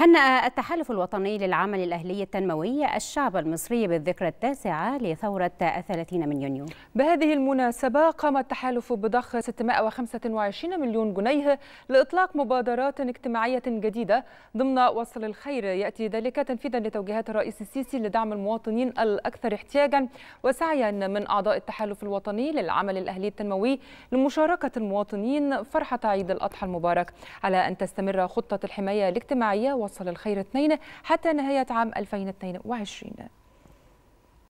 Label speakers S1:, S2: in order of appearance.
S1: هنأ التحالف الوطني للعمل الأهلي التنموي الشعب المصري بالذكرى
S2: التاسعة لثورة 30 من يونيو بهذه المناسبة قام التحالف بضخ 625 مليون جنيه لإطلاق مبادرات اجتماعية جديدة ضمن وصل الخير يأتي ذلك تنفيذا لتوجيهات الرئيس السيسي لدعم المواطنين الأكثر احتياجا وسعيا من أعضاء التحالف الوطني للعمل الأهلي التنموي لمشاركة المواطنين فرحة عيد الأضحى المبارك على أن تستمر خطة الحماية الاجتماعية نوصل الخير اثنين حتى نهاية عام 2022